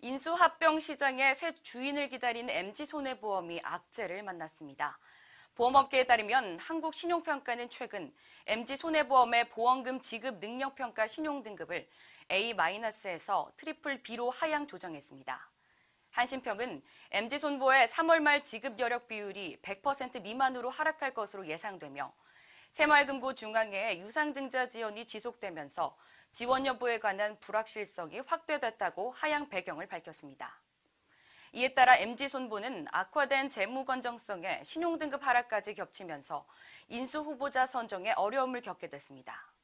인수합병 시장의 새 주인을 기다린 MG손해보험이 악재를 만났습니다. 보험업계에 따르면 한국신용평가는 최근 MG손해보험의 보험금 지급 능력평가 신용등급을 A-에서 트리플 B로 하향 조정했습니다. 한신평은 MG손보의 3월 말 지급 여력 비율이 100% 미만으로 하락할 것으로 예상되며 새마을금고 중앙회 유상증자 지원이 지속되면서 지원 여부에 관한 불확실성이 확대됐다고 하향 배경을 밝혔습니다. 이에 따라 MG손보는 악화된 재무 건정성에 신용등급 하락까지 겹치면서 인수 후보자 선정에 어려움을 겪게 됐습니다.